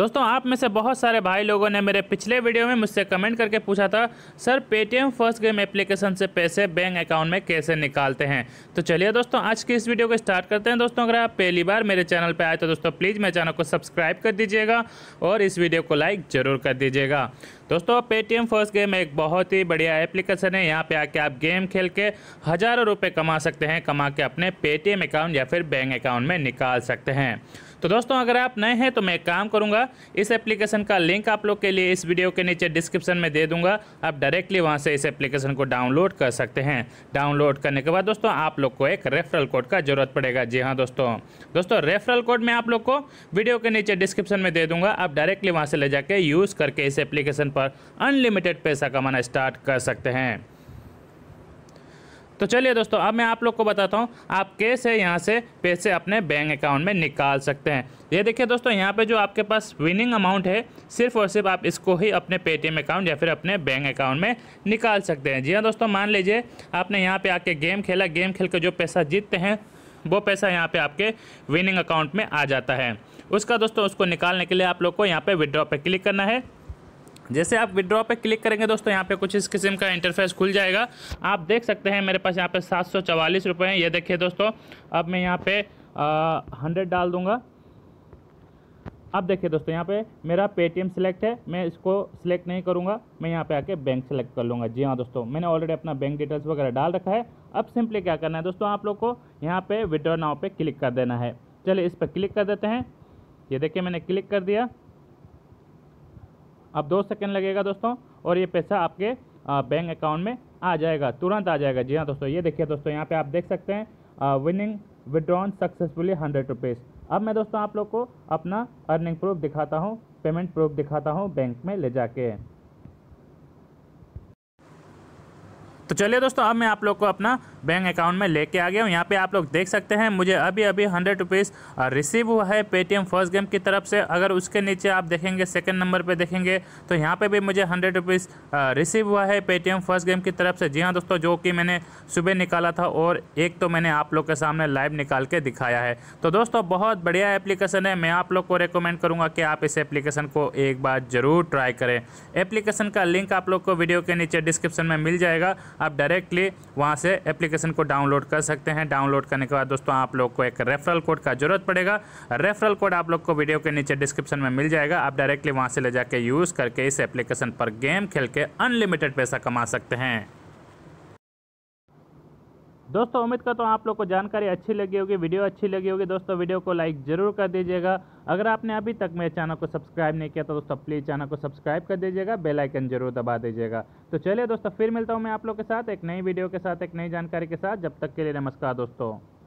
दोस्तों आप में से बहुत सारे भाई लोगों ने मेरे पिछले वीडियो में मुझसे कमेंट करके पूछा था sir Paytm first game application से पैसे बैंक अकाउंट में कैसे निकालते हैं तो चलिए दोस्तों आज की इस वीडियो को स्टार्ट करते हैं दोस्तों अगर आप पहली बार मेरे चैनल पर आए तो दोस्तों प्लीज़ मेरे चैनल को सब्सक्राइब कर दीजिएगा और इस वीडियो को लाइक ज़रूर कर दीजिएगा दोस्तों पेटीएम फर्स्ट गेम एक बहुत ही बढ़िया एप्लीकेशन है यहाँ पे आके आप गेम खेल के हज़ारों रुपए कमा सकते हैं कमा के अपने पेटीएम अकाउंट या फिर बैंक अकाउंट में निकाल सकते हैं तो दोस्तों अगर आप नए हैं तो मैं एक काम करूँगा इस एप्लीकेशन का लिंक आप लोग के लिए इस वीडियो के नीचे डिस्क्रिप्शन में दे दूंगा आप डायरेक्टली वहाँ से इस एप्लीकेशन को डाउनलोड कर सकते हैं डाउनलोड करने के बाद दोस्तों आप लोग को एक रेफरल कोड का जरूरत पड़ेगा जी हाँ दोस्तों दोस्तों रेफरल कोड मैं आप लोग को वीडियो के नीचे डिस्क्रिप्शन में दे दूंगा आप डायरेक्टली वहाँ से ले जाकर यूज़ करके इस एप्लीकेशन पर अनलिमिटेड पैसा कमाना स्टार्ट कर सकते हैं तो चलिए दोस्तों अब मैं आप लोग को बताता हूँ आप कैसे यहाँ से पैसे अपने बैंक अकाउंट में निकाल सकते हैं ये देखिए दोस्तों यहाँ पे जो आपके पास विनिंग अमाउंट है सिर्फ और सिर्फ आप इसको ही अपने पेटीएम अकाउंट या फिर अपने बैंक अकाउंट में निकाल सकते हैं जी हाँ दोस्तों मान लीजिए आपने यहाँ पर आके गेम खेला गेम खेल कर जो पैसा जीतते हैं वो पैसा यहाँ पर आपके विनिंग अकाउंट में आ जाता है उसका दोस्तों उसको निकालने के लिए आप लोग को यहाँ पर विड्रॉ पर क्लिक करना है जैसे आप विड्रॉ पे क्लिक करेंगे दोस्तों यहाँ पे कुछ इस किस्म का इंटरफेस खुल जाएगा आप देख सकते हैं मेरे पास यहाँ पे सात सौ चवालीस रुपये हैं ये देखिए दोस्तों अब मैं यहाँ पे हंड्रेड डाल दूँगा अब देखिए दोस्तों यहाँ पे मेरा पेटीएम सेलेक्ट है मैं इसको सिलेक्ट नहीं करूँगा मैं यहाँ पे आके बैंक सेलेक्ट कर लूँगा जी हाँ दोस्तों मैंने ऑलरेडी अपना बैंक डिटेल्स वगैरह डाल रखा है अब सिंपली क्या करना है दोस्तों आप लोग को यहाँ पे विड्रॉ नाव पे क्लिक कर देना है चलिए इस पर क्लिक कर देते हैं ये देखिए मैंने क्लिक कर दिया अब दो सेकेंड लगेगा दोस्तों और ये पैसा आपके बैंक अकाउंट में आ जाएगा तुरंत आ जाएगा जी हाँ दोस्तों ये देखिए दोस्तों यहाँ पे आप देख सकते हैं winning withdrawn successfully hundred rupees अब मैं दोस्तों आप लोग को अपना अर्निंग प्रूफ दिखाता हूँ पेमेंट प्रूफ दिखाता हूँ बैंक में ले जाके तो चलिए दोस्तों अब मैं आप लोग को अपना बैंक अकाउंट में लेके आ गया हूँ यहाँ पे आप लोग देख सकते हैं मुझे अभी अभी हंड्रेड रुपीज़ रिसीव हुआ है पेटीएम फर्स्ट गेम की तरफ से अगर उसके नीचे आप देखेंगे सेकंड नंबर पे देखेंगे तो यहाँ पे भी मुझे हंड्रेड रुपीज़ रिसीव हुआ है पेटीएम फर्स्ट गेम की तरफ से जी हाँ दोस्तों जो कि मैंने सुबह निकाला था और एक तो मैंने आप लोग के सामने लाइव निकाल के दिखाया है तो दोस्तों बहुत बढ़िया एप्लीकेशन है मैं आप लोग को रिकमेंड करूँगा कि आप इस एप्लीकेशन को एक बार ज़रूर ट्राई करें एप्लीकेशन का लिंक आप लोग को वीडियो के नीचे डिस्क्रिप्शन में मिल जाएगा आप डायरेक्टली वहाँ से एप्लीकेशन को डाउनलोड कर सकते हैं डाउनलोड करने के बाद दोस्तों आप लोग को एक रेफरल कोड का जरूरत पड़ेगा रेफरल कोड आप लोग को वीडियो के नीचे डिस्क्रिप्शन में मिल जाएगा आप डायरेक्टली वहाँ से ले जाकर यूज़ करके इस एप्लीकेशन पर गेम खेल के अनलिमिटेड पैसा कमा सकते हैं दोस्तों उम्मीद करता हूँ आप लोग को जानकारी अच्छी लगी होगी वीडियो अच्छी लगी होगी दोस्तों वीडियो को लाइक जरूर कर दीजिएगा अगर आपने अभी तक मेरे चैनल को सब्सक्राइब नहीं किया तो दोस्तों प्लीज़ चैनल को सब्सक्राइब कर दीजिएगा बेल आइकन जरूर दबा दीजिएगा तो चलिए दोस्तों फिर मिलता हूँ मैं आप लोग के साथ एक नई वीडियो के साथ एक नई जानकारी के साथ जब तक के लिए नमस्कार दोस्तों